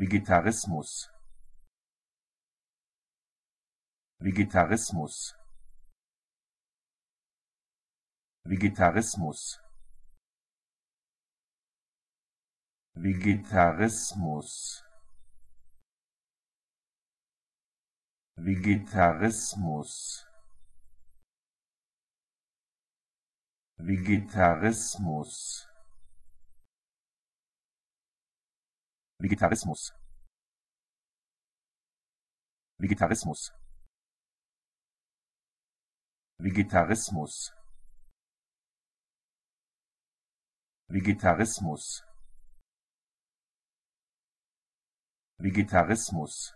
vegetarismus vegetarismus vegetarismus vegetarismus vegetarismus vegetarismus Vegetarismus. vegetarismus vegetarismus vegetarismus vegetarismus vegetarismus